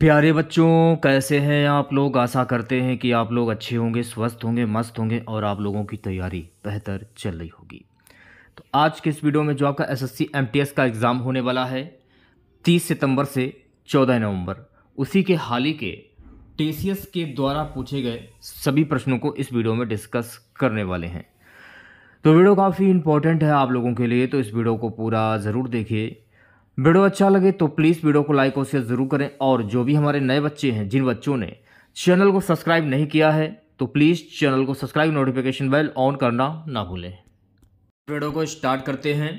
प्यारे बच्चों कैसे हैं आप लोग आशा करते हैं कि आप लोग अच्छे होंगे स्वस्थ होंगे मस्त होंगे और आप लोगों की तैयारी बेहतर चल रही होगी तो आज के इस वीडियो में जो आपका एसएससी एमटीएस का एग्ज़ाम होने वाला है 30 सितंबर से 14 नवंबर उसी के हाल ही के टीसीएस के द्वारा पूछे गए सभी प्रश्नों को इस वीडियो में डिस्कस करने वाले हैं तो वीडियो काफ़ी इंपॉर्टेंट है आप लोगों के लिए तो इस वीडियो को पूरा ज़रूर देखिए वीडियो अच्छा लगे तो प्लीज़ वीडियो को लाइक और शेयर ज़रूर करें और जो भी हमारे नए बच्चे हैं जिन बच्चों ने चैनल को सब्सक्राइब नहीं किया है तो प्लीज़ चैनल को सब्सक्राइब नोटिफिकेशन बेल ऑन करना ना भूलें वीडियो को स्टार्ट करते हैं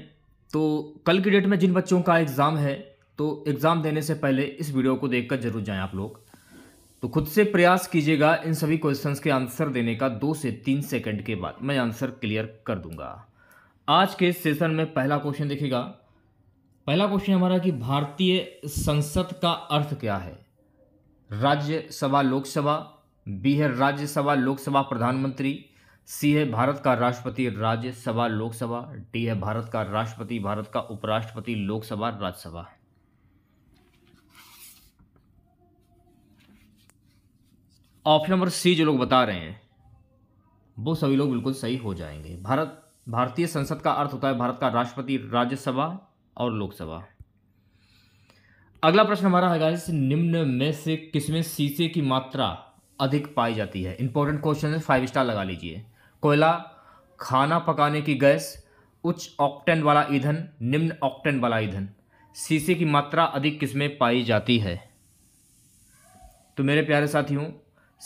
तो कल की डेट में जिन बच्चों का एग्ज़ाम है तो एग्ज़ाम देने से पहले इस वीडियो को देख कर जरूर जाएँ आप लोग तो खुद से प्रयास कीजिएगा इन सभी क्वेश्चन के आंसर देने का दो से तीन सेकेंड के बाद मैं आंसर क्लियर कर दूंगा आज के सेशन में पहला क्वेश्चन देखिएगा पहला क्वेश्चन हमारा कि भारतीय संसद का अर्थ क्या है राज्यसभा लोकसभा बी है राज्यसभा लोकसभा प्रधानमंत्री सी है भारत का राष्ट्रपति राज्यसभा लोकसभा डी है भारत का राष्ट्रपति भारत का उपराष्ट्रपति Lok Sabha Rajya Sabha option number C जो लोग बता रहे हैं वो सभी लोग बिल्कुल सही हो जाएंगे भारत भारतीय संसद का अर्थ होता है भारत का राष्ट्रपति राज्यसभा और लोकसभा अगला प्रश्न हमारा है गाइस निम्न में से किसमें शीशे की मात्रा अधिक पाई जाती है इंपॉर्टेंट क्वेश्चन है फाइव स्टार लगा लीजिए कोयला खाना पकाने की गैस उच्च ऑक्टेन वाला ईंधन निम्न ऑक्टेन वाला ईंधन शीशे की मात्रा अधिक किसमें पाई जाती है तो मेरे प्यारे साथियों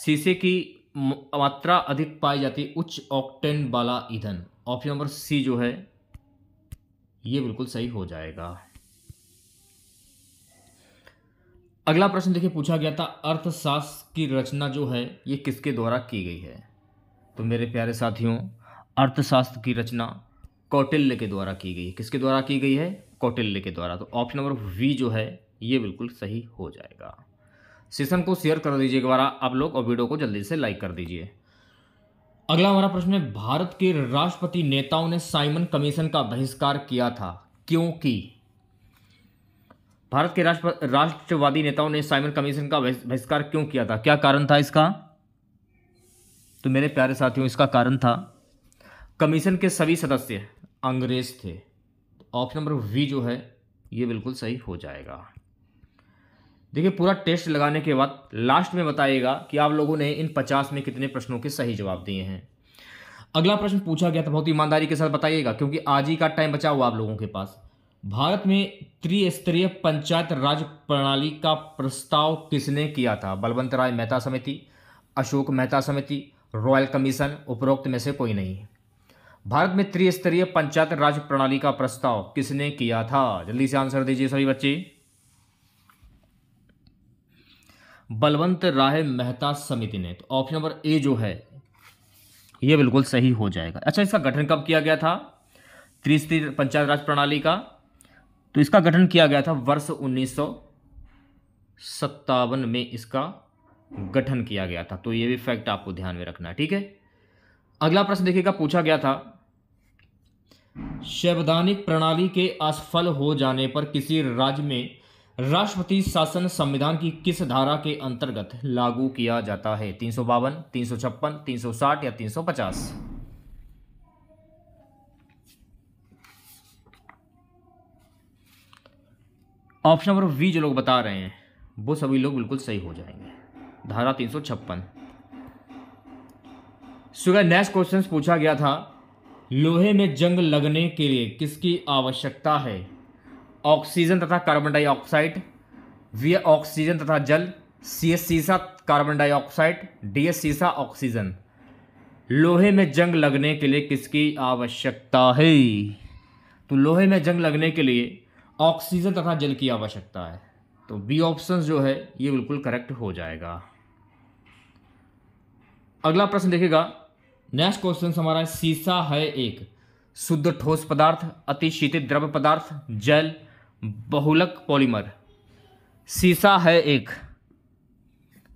शीशे की मात्रा अधिक पाई जाती है उच्च ऑक्टेन वाला ईंधन ऑप्शन नंबर सी जो है ये बिल्कुल सही हो जाएगा अगला प्रश्न देखिए पूछा गया था अर्थशास्त्र की रचना जो है ये किसके द्वारा की गई है तो मेरे प्यारे साथियों अर्थशास्त्र की रचना कौटिल्य के द्वारा की गई है किसके द्वारा की गई है कौटिल्य के द्वारा तो ऑप्शन नंबर वी जो है ये बिल्कुल सही हो जाएगा सेशन को शेयर कर दीजिए दोबारा आप लोग और वीडियो को जल्दी से लाइक कर दीजिए अगला हमारा प्रश्न है भारत के राष्ट्रपति नेताओं ने साइमन कमीशन का बहिष्कार किया था क्योंकि भारत के राष्ट्रपति राष्ट्रवादी नेताओं ने साइमन कमीशन का बहिष्कार क्यों किया था क्या कारण था इसका तो मेरे प्यारे साथियों इसका कारण था कमीशन के सभी सदस्य अंग्रेज थे ऑप्शन नंबर वी जो है ये बिल्कुल सही हो जाएगा देखिए पूरा टेस्ट लगाने के बाद लास्ट में बताइएगा कि आप लोगों ने इन पचास में कितने प्रश्नों के सही जवाब दिए हैं अगला प्रश्न पूछा गया था बहुत ईमानदारी के साथ बताइएगा क्योंकि आज ही का टाइम बचा हुआ आप लोगों के पास भारत में त्रिस्तरीय पंचायत राज प्रणाली का प्रस्ताव किसने किया था बलवंत राय मेहता समिति अशोक मेहता समिति रॉयल कमीशन उपरोक्त में से कोई नहीं भारत में त्रिस्तरीय पंचायत राज प्रणाली का प्रस्ताव किसने किया था जल्दी से आंसर दीजिए सभी बच्चे बलवंत राय मेहता समिति ने तो ऑप्शन नंबर ए जो है ये बिल्कुल सही हो जाएगा अच्छा इसका गठन कब किया गया था त्रिस्तरीय पंचायत राज प्रणाली का तो इसका गठन किया गया था वर्ष उन्नीस सत्तावन में इसका गठन किया गया था तो ये भी फैक्ट आपको ध्यान में रखना ठीक है अगला प्रश्न देखिएगा पूछा गया था संवैधानिक प्रणाली के असफल हो जाने पर किसी राज्य में राष्ट्रपति शासन संविधान की किस धारा के अंतर्गत लागू किया जाता है तीन सौ बावन तीन सौ छप्पन तीन सौ साठ या तीन सौ पचास ऑप्शन नंबर वी जो लोग बता रहे हैं वो सभी लोग बिल्कुल सही हो जाएंगे धारा तीन सौ छप्पन सुगर नेक्स्ट क्वेश्चन पूछा गया था लोहे में जंग लगने के लिए किसकी आवश्यकता है ऑक्सीजन तथा कार्बन डाइऑक्साइड वी ऑक्सीजन तथा जल सी एस सीसा कार्बन डाइऑक्साइड डी एस सीसा ऑक्सीजन लोहे में जंग लगने के लिए किसकी आवश्यकता है तो लोहे में जंग लगने के लिए ऑक्सीजन तथा जल की आवश्यकता है तो बी ऑप्शन जो है ये बिल्कुल करेक्ट हो जाएगा अगला प्रश्न देखिएगा नेक्स्ट क्वेश्चन हमारा सीसा शीशा है एक शुद्ध ठोस पदार्थ अतिशीतित द्रव द्रव्य पदार्थ जल बहुलक पॉलीमर सीसा है एक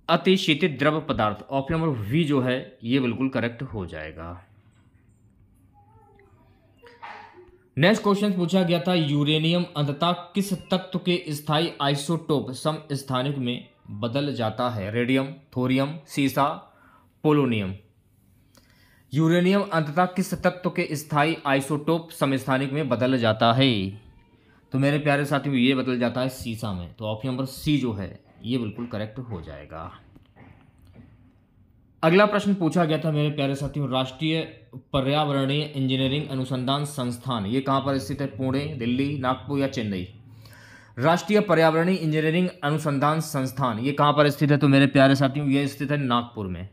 अतिशीतित द्रव पदार्थ ऑप्शन नंबर वी जो है ये बिल्कुल करेक्ट हो जाएगा नेक्स्ट क्वेश्चन पूछा गया था यूरेनियम अंधता किस तत्व के स्थायी आइसोटोप सम स्थानिक में बदल जाता है रेडियम थोरियम सीसा पोलोनियम यूरेनियम अंतता किस तत्व के स्थायी आइसोटोप समस्थानिक में बदल जाता है तो मेरे प्यारे साथियों ये बदल जाता है सीसा में तो ऑप्शन नंबर सी जो है ये बिल्कुल करेक्ट हो जाएगा अगला प्रश्न पूछा गया था मेरे प्यारे साथियों राष्ट्रीय पर्यावरणीय इंजीनियरिंग अनुसंधान संस्थान ये कहाँ पर स्थित है पुणे दिल्ली नागपुर या चेन्नई राष्ट्रीय पर्यावरणीय इंजीनियरिंग अनुसंधान संस्थान ये कहाँ पर स्थित है तो मेरे प्यारे साथियों ये स्थित है नागपुर में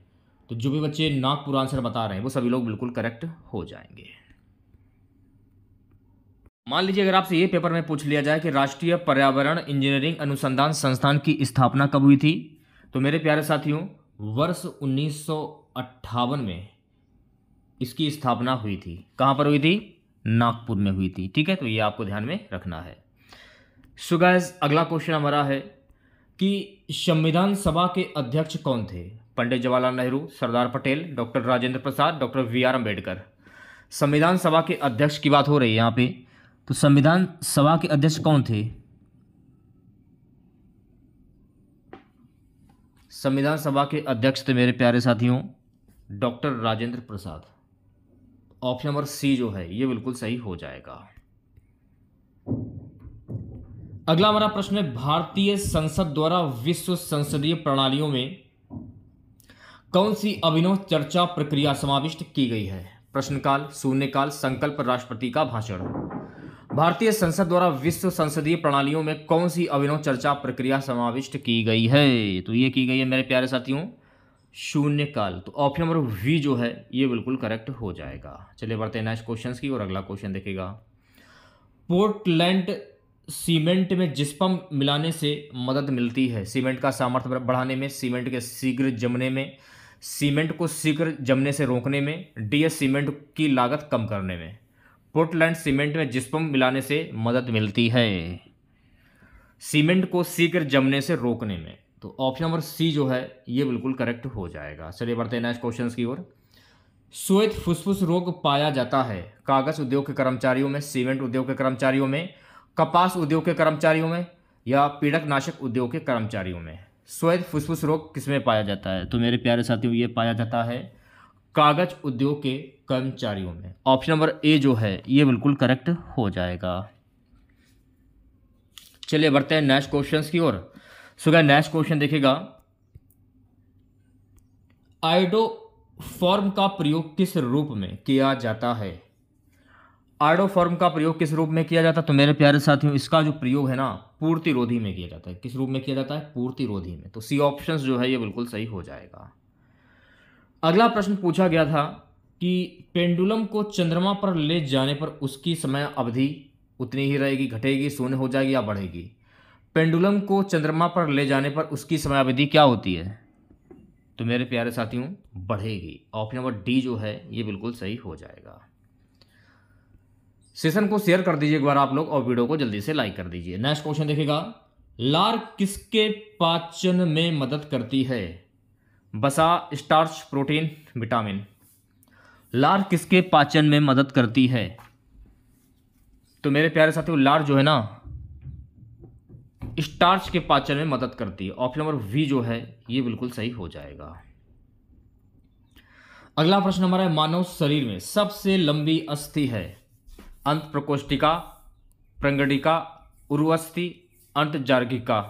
तो जो भी बच्चे नागपुर आंसर बता रहे हैं वो सभी लोग बिल्कुल करेक्ट हो जाएंगे मान लीजिए अगर आपसे ये पेपर में पूछ लिया जाए कि राष्ट्रीय पर्यावरण इंजीनियरिंग अनुसंधान संस्थान की स्थापना कब हुई थी तो मेरे प्यारे साथियों वर्ष उन्नीस में इसकी स्थापना हुई थी कहाँ पर हुई थी नागपुर में हुई थी ठीक है तो ये आपको ध्यान में रखना है सुगैज अगला क्वेश्चन हमारा है कि संविधान सभा के अध्यक्ष कौन थे Pandit Jawaharlal Nehru Sardar Patel doctor Rajendra Prasad doctor B R Ambedkar संविधान सभा के अध्यक्ष की बात हो रही है यहाँ पे तो संविधान सभा के अध्यक्ष कौन थे संविधान सभा के अध्यक्ष थे मेरे प्यारे साथियों doctor Rajendra Prasad option number C जो है ये बिल्कुल सही हो जाएगा अगला हमारा प्रश्न है भारतीय संसद द्वारा विश्व संसदीय प्रणालियों में कौन सी अभिनव चर्चा प्रक्रिया समाविष्ट की गई है प्रश्नकाल शून्यकाल संकल्प राष्ट्रपति का भाषण भारतीय संसद द्वारा विश्व संसदीय प्रणालियों में कौन सी अभिनव चर्चा प्रक्रिया समाविष्ट की गई है तो ये की गई है मेरे प्यारे साथियों शून्यकाल तो ऑप्शन नंबर वी जो है ये बिल्कुल करेक्ट हो जाएगा चलिए बढ़ते हैं नेक्स्ट क्वेश्चन की और अगला क्वेश्चन देखेगा पोर्टलैंड सीमेंट में जिस्पम मिलाने से मदद मिलती है सीमेंट का सामर्थ्य बढ़ाने में सीमेंट के शीघ्र जमने में सीमेंट को शीघ्र जमने से रोकने में डीएस सीमेंट की लागत कम करने में पोर्टलैंड सीमेंट में जिस्पम मिलाने से मदद मिलती है सीमेंट को सीकर जमने से रोकने में तो ऑप्शन नंबर सी जो है ये बिल्कुल करेक्ट हो जाएगा चलिए बढ़ते हैं नेक्स्ट क्वेश्चन की ओर श्वेत फुसफुस रोग पाया जाता है कागज उद्योग के कर्मचारियों में सीमेंट उद्योग के कर्मचारियों में कपास उद्योग के कर्मचारियों में या पीड़क नाशक उद्योग के कर्मचारियों में श्वेत फुसफुस रोग किसमें पाया जाता है तो मेरे प्यारे साथियों ये पाया जाता है कागज उद्योग के कर्मचारियों में ऑप्शन नंबर ए जो है ये बिल्कुल करेक्ट हो जाएगा चलिए बढ़ते हैं नेक्स्ट क्वेश्चन की ओर सुगह नेक्स्ट क्वेश्चन देखेगा आइडो फॉर्म का प्रयोग किस रूप में किया जाता है आइडो फॉर्म का प्रयोग किस रूप में किया जाता है तो मेरे प्यारे साथियों इसका जो प्रयोग है ना पूर्तिरोधी में किया जाता है किस रूप में किया जाता है पूर्ति रोधी में तो सी ऑप्शन जो है ये बिल्कुल सही हो जाएगा अगला प्रश्न पूछा गया था कि पेंडुलम को चंद्रमा पर ले जाने पर उसकी समय अवधि उतनी ही रहेगी घटेगी शून्य हो जाएगी या बढ़ेगी पेंडुलम को चंद्रमा पर ले जाने पर उसकी समय अवधि क्या होती है तो मेरे प्यारे साथियों बढ़ेगी ऑप्शन नंबर डी जो है ये बिल्कुल सही हो जाएगा सेशन को शेयर कर दीजिए एक बार आप लोग और वीडियो को जल्दी से लाइक कर दीजिए नेक्स्ट क्वेश्चन देखेगा लार किसके पाचन में मदद करती है बसा स्टार्च प्रोटीन विटामिन लार किसके पाचन में मदद करती है तो मेरे प्यारे साथियों लार जो है ना स्टार्च के पाचन में मदद करती है ऑप्शन नंबर वी जो है ये बिल्कुल सही हो जाएगा अगला प्रश्न हमारा है मानव शरीर में सबसे लंबी अस्थि है अंत प्रकोष्ठिका प्रंगडिका उर्वस्थि अंत जार्गिका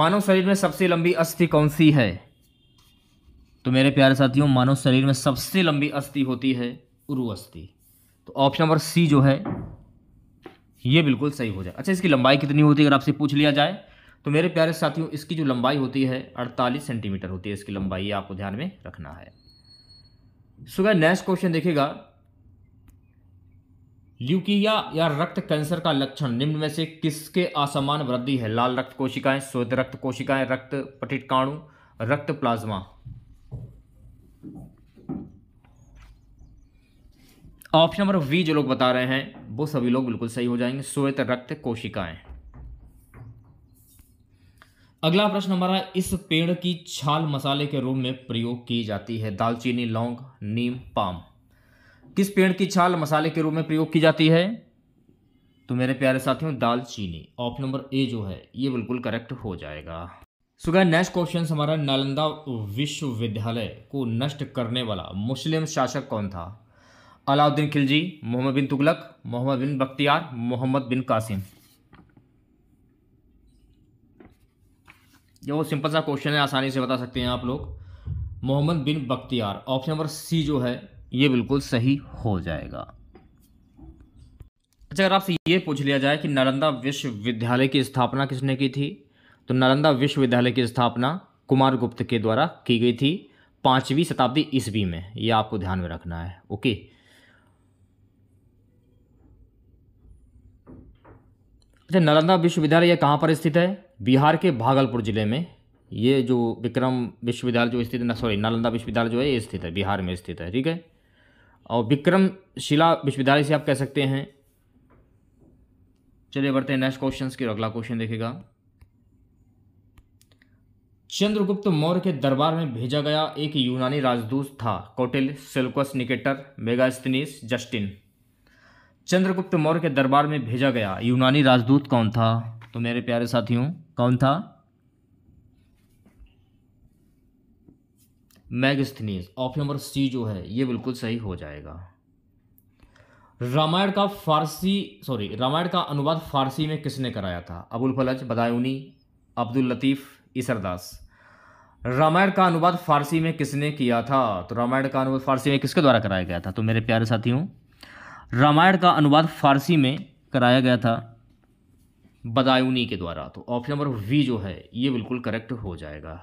मानव शरीर में सबसे लंबी अस्थि कौन सी है तो मेरे प्यारे साथियों मानव शरीर में सबसे लंबी अस्थि होती है उरु अस्थि तो ऑप्शन नंबर सी जो है ये बिल्कुल सही हो जाए अच्छा इसकी लंबाई कितनी होती है अगर आपसे पूछ लिया जाए तो मेरे प्यारे साथियों इसकी जो लंबाई होती है 48 सेंटीमीटर होती है इसकी लंबाई आपको ध्यान में रखना है सुबह नेक्स्ट क्वेश्चन देखिएगा ल्यूकिया या रक्त कैंसर का लक्षण निम्न में से किसके असमान वृद्धि है लाल रक्त कोशिकाएं श्वेत रक्त कोशिकाएं रक्त पटिटकाणु रक्त प्लाज्मा ऑप्शन नंबर वी जो लोग बता रहे हैं वो सभी लोग बिल्कुल सही हो जाएंगे श्वेत रक्त कोशिकाएं अगला प्रश्न हमारा इस पेड़ की छाल मसाले के रूप में प्रयोग की जाती है दालचीनी लौंग नीम पाम किस पेड़ की छाल मसाले के रूप में प्रयोग की जाती है तो मेरे प्यारे साथियों दालचीनी ऑप्शन नंबर ए जो है ये बिल्कुल करेक्ट हो जाएगा सुगह नेक्स्ट क्वेश्चन हमारा नालंदा विश्वविद्यालय को नष्ट करने वाला मुस्लिम शासक कौन था अलाउद्दीन खिलजी मोहम्मद बिन तुगलक मोहम्मद बिन बख्तियार मोहम्मद बिन कासिम ये वो सिंपल सा क्वेश्चन है आसानी से बता सकते हैं आप लोग Mohammad bin Bakhtiyar option number C जो है ये बिल्कुल सही हो जाएगा अच्छा अगर आपसे ये पूछ लिया जाए कि नालंदा विश्वविद्यालय की स्थापना किसने की थी तो नालंदा विश्वविद्यालय की स्थापना कुमार गुप्त के द्वारा की गई थी पाँचवीं शताब्दी ईस्वी में ये आपको ध्यान में रखना है ओके अच्छा नालंदा विश्वविद्यालय कहाँ पर स्थित है बिहार के भागलपुर जिले में ये जो विक्रम विश्वविद्यालय जो स्थित है सॉरी नालंदा विश्वविद्यालय जो है ये स्थित है बिहार में स्थित है ठीक है और विक्रमशिला विश्वविद्यालय से आप कह सकते हैं चलिए बढ़ते हैं नेक्स्ट क्वेश्चन की अगला क्वेश्चन देखेगा चंद्रगुप्त मौर्य के दरबार में भेजा गया एक यूनानी राजदूत था Kautil Seleucus Nicator Megasthenes Justin Chandragupta Maurya के दरबार में भेजा गया यूनानी राजदूत कौन था तो मेरे प्यारे साथियों कौन था मैगस्थनीस ऑप्शन नंबर सी जो है ये बिल्कुल सही हो जाएगा रामायण का फारसी सॉरी रामायण का अनुवाद फारसी में किसने कराया था अबुल फलज बदायूनी अब्दुल लतीफ़ इसरदास रामायण का अनुवाद फारसी में किसने किया था तो रामायण का अनुवाद फारसी में किसके द्वारा कराया गया था तो मेरे प्यारे साथियों रामायण का अनुवाद फारसी में कराया गया था बदायूनी के द्वारा तो ऑप्शन नंबर वी जो है ये बिल्कुल करेक्ट हो जाएगा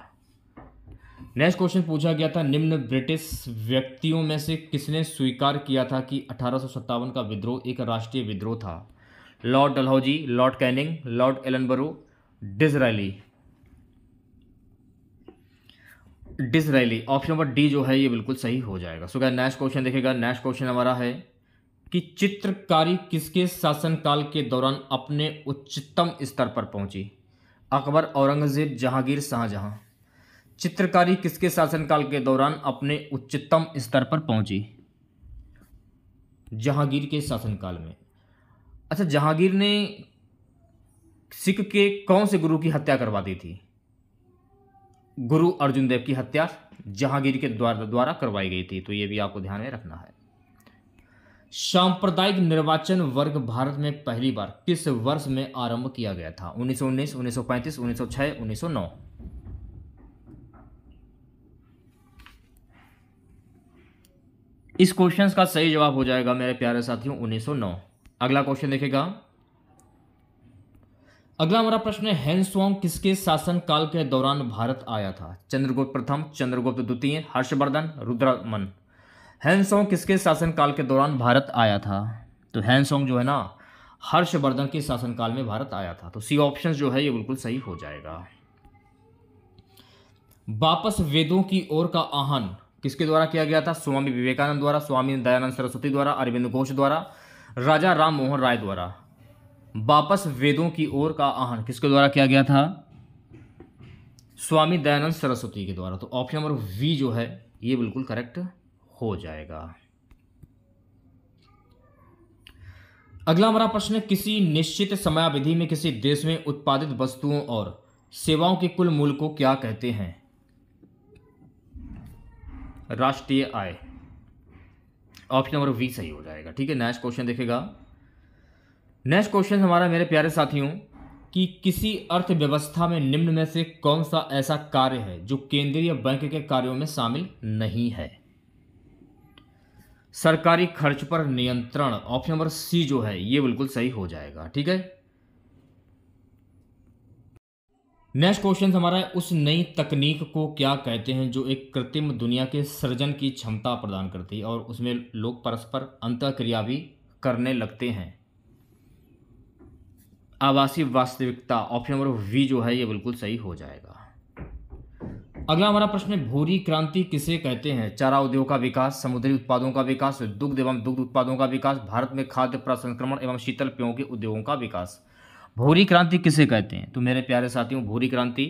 नेक्स्ट क्वेश्चन पूछा गया था निम्न ब्रिटिश व्यक्तियों में से किसने स्वीकार किया था कि अठारह का विद्रोह एक राष्ट्रीय विद्रोह था Lord Dalhousie Lord Canning Lord Ellenborough Disraeli Disraeli option number D जो है ये बिल्कुल सही हो जाएगा सो क्या नेक्स्ट क्वेश्चन देखेगा नेक्स्ट क्वेश्चन हमारा है कि चित्रकारी किसके शासनकाल के दौरान अपने उच्चतम स्तर पर पहुंची अकबर औरंगज़ेब जहांगीर शाहजहां चित्रकारी किसके शासनकाल के दौरान अपने उच्चतम स्तर पर पहुंची जहांगीर के शासनकाल में अच्छा जहांगीर ने सिख के कौन से गुरु की हत्या करवा दी थी गुरु अर्जुन देव की हत्या जहांगीर के द्वारा द्वारा करवाई गई थी तो ये भी आपको ध्यान में रखना है सांप्रदायिक निर्वाचन वर्ग भारत में पहली बार किस वर्ष में आरंभ किया गया था 1919, 1935, 1906, 1909 इस क्वेश्चन का सही जवाब हो जाएगा मेरे प्यारे साथियों 1909 अगला क्वेश्चन देखेगा अगला हमारा प्रश्न है हैंसवांग किसके शासनकाल के दौरान भारत आया था चंद्रगुप्त प्रथम चंद्रगुप्त द्वितीय हर्षवर्धन रुद्रमन हैंसोंग किसके शासनकाल के दौरान भारत आया था तो हैंसोंग जो है ना हर्षवर्धन के शासनकाल में भारत आया था तो सी ऑप्शन जो है ये बिल्कुल सही हो जाएगा वापस वेदों की ओर का आह्वान किसके द्वारा किया गया था स्वामी विवेकानंद द्वारा स्वामी दयानंद सरस्वती द्वारा अरविंद घोष द्वारा राजा राम मोहन राय द्वारा वापस वेदों की ओर का आह्वान किसके द्वारा किया गया था स्वामी दयानंद सरस्वती के द्वारा तो ऑप्शन नंबर वी जो है ये बिल्कुल करेक्ट हो जाएगा अगला हमारा प्रश्न है किसी निश्चित समयावधि में किसी देश में उत्पादित वस्तुओं और सेवाओं के कुल मूल्य को क्या कहते हैं राष्ट्रीय आय ऑप्शन नंबर वी सही हो जाएगा ठीक है नेक्स्ट क्वेश्चन देखेगा नेक्स्ट क्वेश्चन हमारा मेरे प्यारे साथियों कि किसी अर्थव्यवस्था में निम्न में से कौन सा ऐसा कार्य है जो केंद्रीय बैंक के कार्यों में शामिल नहीं है सरकारी खर्च पर नियंत्रण ऑप्शन नंबर सी जो है ये बिल्कुल सही हो जाएगा ठीक है नेक्स्ट क्वेश्चन हमारा है उस नई तकनीक को क्या कहते हैं जो एक कृत्रिम दुनिया के सृजन की क्षमता प्रदान करती है और उसमें लोग परस्पर अंतक्रिया भी करने लगते हैं आवासीय वास्तविकता ऑप्शन नंबर वी जो है ये बिल्कुल सही हो जाएगा अगला हमारा प्रश्न है भूरी क्रांति किसे कहते हैं चारा उद्योग का विकास समुद्री उत्पादों का विकास दुग्ध एवं दुग्ध उत्पादों का विकास भारत में खाद्य प्रसंस्करण एवं शीतल पेयों के उद्योगों का विकास भूरी क्रांति किसे कहते हैं तो मेरे प्यारे साथियों भूरी क्रांति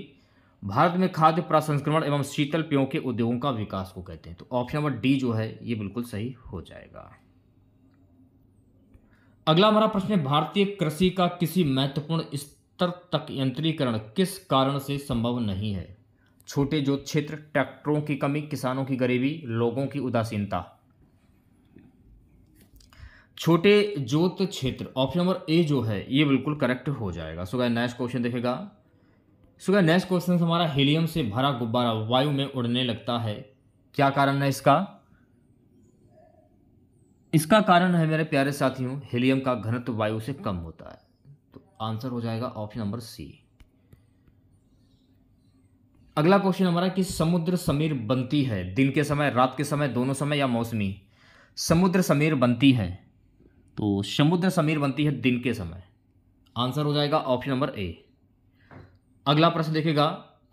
भारत में खाद्य प्रसंस्करण एवं शीतल पेयों के उद्योगों का विकास को कहते हैं तो ऑप्शन नंबर डी जो है ये बिल्कुल सही हो जाएगा अगला हमारा प्रश्न है भारतीय कृषि का किसी महत्वपूर्ण स्तर तक यंत्रीकरण किस कारण से संभव नहीं है छोटे जोत क्षेत्र ट्रैक्टरों की कमी किसानों की गरीबी लोगों की उदासीनता छोटे जोत क्षेत्र ऑप्शन नंबर ए जो है ये बिल्कुल करेक्ट हो जाएगा सो नेक्स्ट क्वेश्चन देखेगा सो नेक्स्ट क्वेश्चन हमारा हीलियम से भरा गुब्बारा वायु में उड़ने लगता है क्या कारण है इसका इसका कारण है मेरे प्यारे साथियों हीलियम का घनत्व वायु से कम होता है तो आंसर हो जाएगा ऑप्शन नंबर सी अगला क्वेश्चन हमारा कि समुद्र समीर बनती है दिन के समय रात के समय दोनों समय या मौसमी समुद्र समीर बनती है तो समुद्र समीर बनती है दिन के समय आंसर हो जाएगा ऑप्शन नंबर ए अगला प्रश्न देखेगा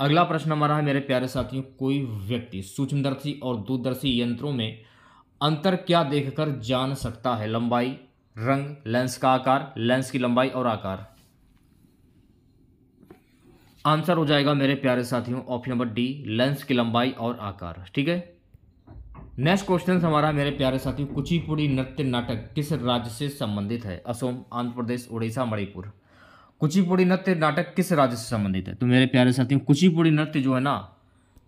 अगला प्रश्न हमारा है मेरे प्यारे साथियों कोई व्यक्ति सूक्ष्मदर्शी और दूरदर्शी यंत्रों में अंतर क्या देखकर जान सकता है लंबाई रंग लेंस का आकार लेंस की लंबाई और आकार आंसर हो जाएगा मेरे प्यारे साथियों ऑप्शन नंबर डी लेंस की लंबाई और आकार ठीक है नेक्स्ट क्वेश्चन हमारा मेरे प्यारे साथियों कुचिपुड़ी नृत्य नाटक किस राज्य से संबंधित है असोम आंध्र प्रदेश उड़ीसा मणिपुर कुचिपुड़ी नृत्य नाटक किस राज्य से संबंधित है तो मेरे प्यारे साथियों कुचिपुड़ी नृत्य जो है ना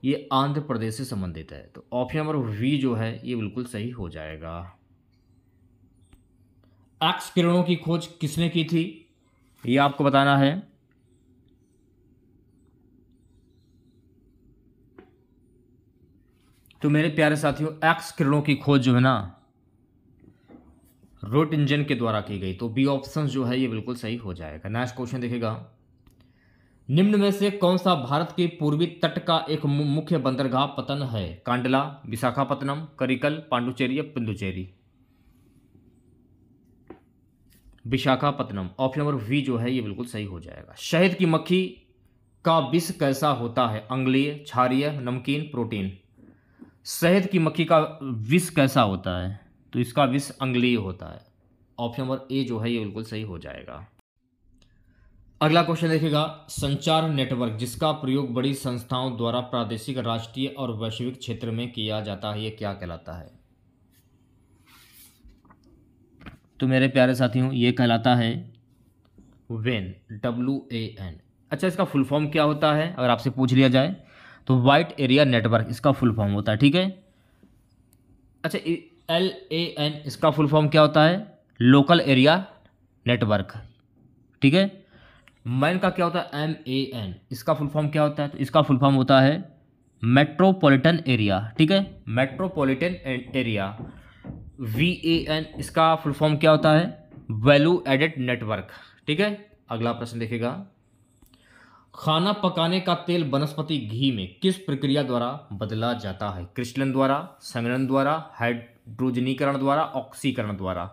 ये आंध्र प्रदेश से संबंधित है तो ऑप्शन नंबर वी जो है ये बिल्कुल सही हो जाएगा एक्स किरणों की खोज किसने की थी ये आपको बताना है तो मेरे प्यारे साथियों एक्स किरणों की खोज जो है ना रोट इंजन के द्वारा की गई तो बी ऑप्शन जो है ये बिल्कुल सही हो जाएगा नेक्स्ट क्वेश्चन देखेगा निम्न में से कौन सा भारत के पूर्वी तट का एक मुख्य बंदरगाह पतन है कांडला विशाखापत्तनम करिकल पांडुचेरी या Pondicherry Visakhapatnam option number B जो है ये बिल्कुल सही हो जाएगा शहद की मक्खी का विष कैसा होता है अंगलीय क्षारिय नमकीन प्रोटीन शहद की मक्खी का विष कैसा होता है तो इसका विष अंगली होता है ऑप्शन नंबर ए जो है ये बिल्कुल सही हो जाएगा अगला क्वेश्चन देखिएगा संचार नेटवर्क जिसका प्रयोग बड़ी संस्थाओं द्वारा प्रादेशिक राष्ट्रीय और वैश्विक क्षेत्र में किया जाता है ये क्या कहलाता है तो मेरे प्यारे साथियों ये कहलाता है वेन डब्ल्यू ए एन अच्छा इसका फुल फॉर्म क्या होता है अगर आपसे पूछ लिया जाए तो वाइट एरिया नेटवर्क इसका फुल फॉर्म होता है ठीक है अच्छा एल ए एन इसका फुल फॉर्म क्या होता है लोकल एरिया नेटवर्क ठीक है मैन का क्या होता है एम ए एन इसका फुल फॉर्म क्या होता है तो इसका फुल फॉर्म होता है मेट्रोपॉलिटन एरिया ठीक है metropolitan area V A N इसका फुल फॉर्म क्या होता है वैल्यू एडेड नेटवर्क ठीक है अगला प्रश्न देखेगा खाना पकाने का तेल वनस्पति घी में किस प्रक्रिया द्वारा बदला जाता है क्रिस्टलन द्वारा संगणन द्वारा हाइड्रोजनीकरण द्वारा ऑक्सीकरण द्वारा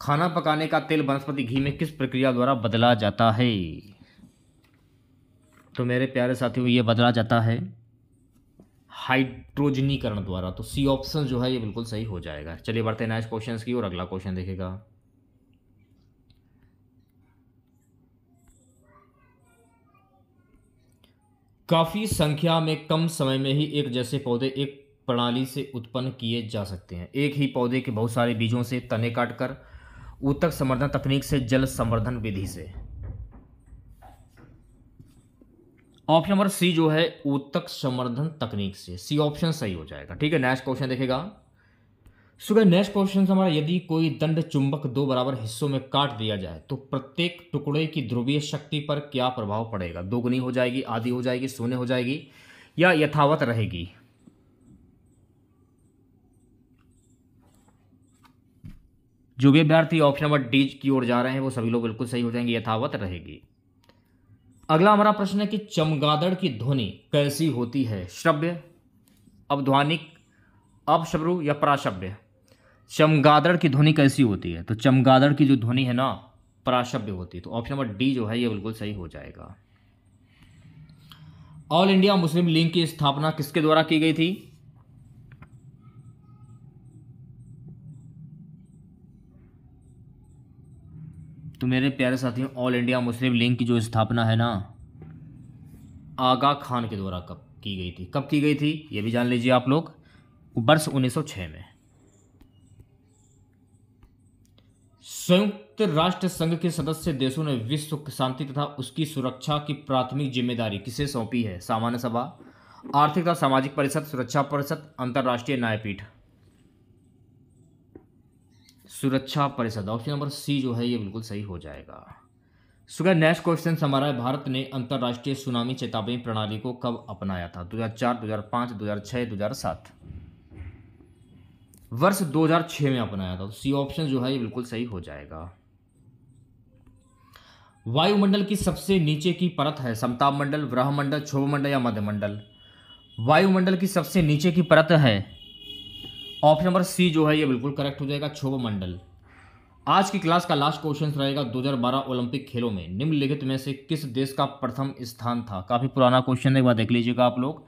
खाना पकाने का तेल वनस्पति घी में किस प्रक्रिया द्वारा बदला जाता है तो मेरे प्यारे साथियों ये बदला जाता है हाइड्रोजनीकरण द्वारा तो सी ऑप्शन जो है ये बिल्कुल सही हो जाएगा चलिए बढ़ते हैं नेक्स्ट क्वेश्चन की और अगला क्वेश्चन देखेगा काफ़ी संख्या में कम समय में ही एक जैसे पौधे एक प्रणाली से उत्पन्न किए जा सकते हैं एक ही पौधे के बहुत सारे बीजों से तने काटकर उत्तक संवर्धन तकनीक से जल संवर्धन विधि से ऑप्शन नंबर सी जो है उत्तक संवर्धन तकनीक से सी ऑप्शन सही हो जाएगा ठीक है नेक्स्ट क्वेश्चन देखेगा सुबह नेक्स्ट क्वेश्चन हमारा यदि कोई दंड चुंबक दो बराबर हिस्सों में काट दिया जाए तो प्रत्येक टुकड़े की ध्रुवीय शक्ति पर क्या प्रभाव पड़ेगा दोगुनी हो जाएगी आधी हो जाएगी सोने हो जाएगी या यथावत रहेगी जो भी अभ्यार्थी ऑप्शन नंबर डी की ओर जा रहे हैं वो सभी लोग बिल्कुल सही हो जाएंगे यथावत रहेगी अगला हमारा प्रश्न है कि चमगादड़ की ध्वनि कैसी होती है श्रव्य अवध्वानिक अपश्रु या पराशव्य चमगादड़ की ध्वनि कैसी होती है तो चमगादड़ की जो ध्वनि है ना पराशब्द होती है तो ऑप्शन नंबर डी जो है ये बिल्कुल सही हो जाएगा ऑल इंडिया मुस्लिम लीग की स्थापना किसके द्वारा की गई थी तो मेरे प्यारे साथियों ऑल इंडिया मुस्लिम लीग की जो स्थापना है ना आगा खान के द्वारा कब की गई थी कब की गई थी ये भी जान लीजिए आप लोग वर्ष 1906 में संयुक्त राष्ट्र संघ के सदस्य देशों ने विश्व शांति तथा उसकी सुरक्षा की प्राथमिक जिम्मेदारी किसे सौंपी है सामान्य सभा आर्थिक तथा सामाजिक परिषद सुरक्षा परिषद अंतर्राष्ट्रीय न्यायपीठ सुरक्षा परिषद ऑप्शन नंबर सी जो है ये बिल्कुल सही हो जाएगा सुगर नेक्स्ट क्वेश्चन हमारा है भारत ने अंतर्राष्ट्रीय सुनामी चेतावनी प्रणाली को कब अपनाया था 2004, 2005, 2006, 2007 वर्ष 2006 में अपनाया था तो सी ऑप्शन जो है ये बिल्कुल सही हो जाएगा वायुमंडल की सबसे नीचे की परत है समताप मंडल क्षोभ मंडल या मध्यमंडल वायुमंडल की सबसे नीचे की परत है ऑप्शन नंबर सी जो है ये बिल्कुल करेक्ट हो जाएगा क्षोभ मंडल आज की क्लास का लास्ट क्वेश्चन रहेगा 2012 ओलंपिक खेलों में निम्नलिखित में से किस देश का प्रथम स्थान था काफ़ी पुराना क्वेश्चन है एक बार देख लीजिएगा आप लोग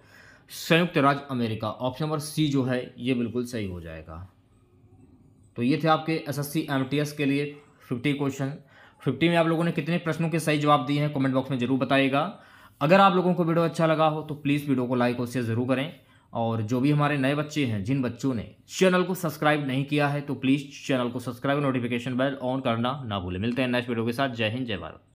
संयुक्त राज्य अमेरिका ऑप्शन नंबर सी जो है ये बिल्कुल सही हो जाएगा तो ये थे आपके एसएससी एमटीएस के लिए फिफ्टी क्वेश्चन फिफ्टी में आप लोगों ने कितने प्रश्नों के सही जवाब दिए हैं कमेंट बॉक्स में जरूर बताइएगा अगर आप लोगों को वीडियो अच्छा लगा हो तो प्लीज़ वीडियो को लाइक और शेयर ज़रूर करें और जो भी हमारे नए बच्चे हैं जिन बच्चों ने चैनल को सब्सक्राइब नहीं किया है तो प्लीज़ चैनल को सब्सक्राइब नोटिफिकेशन बेल ऑन करना ना भूलें मिलते हैं नेक्स्ट वीडियो के साथ जय हिंद जय भारत